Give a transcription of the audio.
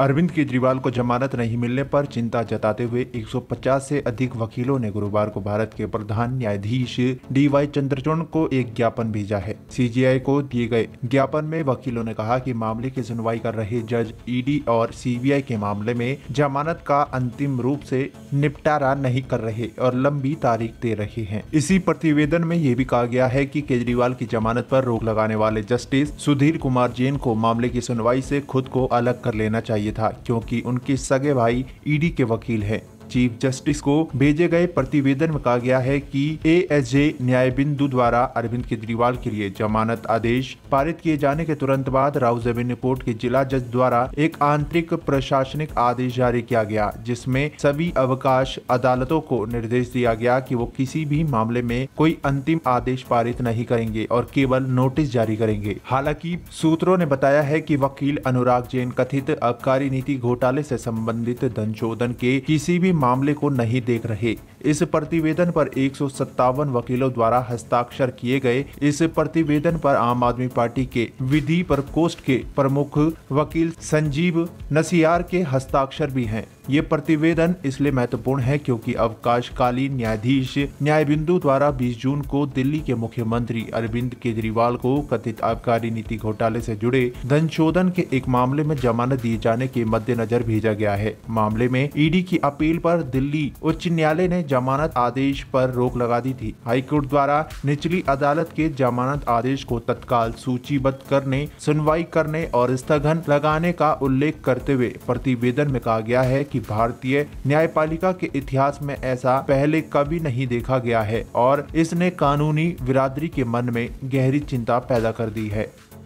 अरविंद केजरीवाल को जमानत नहीं मिलने पर चिंता जताते हुए 150 से अधिक वकीलों ने गुरुवार को भारत के प्रधान न्यायाधीश डी वाई चंद्रचूड़ को एक ज्ञापन भेजा है सीजीआई को दिए गए ज्ञापन में वकीलों ने कहा कि मामले की सुनवाई कर रहे जज ईडी और सीबीआई के मामले में जमानत का अंतिम रूप से निपटारा नहीं कर रहे और लंबी तारीख दे रहे हैं इसी प्रतिवेदन में ये भी कहा गया है की केजरीवाल की जमानत आरोप रोक लगाने वाले जस्टिस सुधीर कुमार जैन को मामले की सुनवाई ऐसी खुद को अलग कर लेना चाहिए चाहिए था क्योंकि उनके सगे भाई ईडी के वकील हैं चीफ जस्टिस को भेजे गए प्रतिवेदन में कहा गया है कि ए एस जे न्याय बिंदु द्वारा अरविंद केजरीवाल के लिए जमानत आदेश पारित किए जाने के तुरंत बाद राव जमीन कोर्ट के जिला जज द्वारा एक आंतरिक प्रशासनिक आदेश जारी किया गया जिसमे सभी अवकाश अदालतों को निर्देश दिया गया कि वो किसी भी मामले में कोई अंतिम आदेश पारित नहीं करेंगे और केवल नोटिस जारी करेंगे हालांकि सूत्रों ने बताया है कि वकील अनुराग जैन कथित आबकारी नीति घोटाले से संबंधित धन के किसी भी मामले को नहीं देख रहे इस प्रतिवेदन पर एक वकीलों द्वारा हस्ताक्षर किए गए इस प्रतिवेदन पर आम आदमी पार्टी के विधि प्रकोष्ठ के प्रमुख वकील संजीव नसियार के हस्ताक्षर भी हैं ये प्रतिवेदन इसलिए महत्वपूर्ण है क्योंकि अवकाशकालीन न्यायाधीश न्याय बिंदु द्वारा 20 जून को दिल्ली के मुख्यमंत्री अरविंद केजरीवाल को कथित आबकारी नीति घोटाले से जुड़े धन शोधन के एक मामले में जमानत दिए जाने के मद्देनजर भेजा गया है मामले में ईडी की अपील पर दिल्ली उच्च न्यायालय ने जमानत आदेश पर रोक लगा दी थी हाईकोर्ट द्वारा निचली अदालत के जमानत आदेश को तत्काल सूचीबद्ध करने सुनवाई करने और स्थगन लगाने का उल्लेख करते हुए प्रतिवेदन में कहा गया है कि भारतीय न्यायपालिका के इतिहास में ऐसा पहले कभी नहीं देखा गया है और इसने कानूनी बिरादरी के मन में गहरी चिंता पैदा कर दी है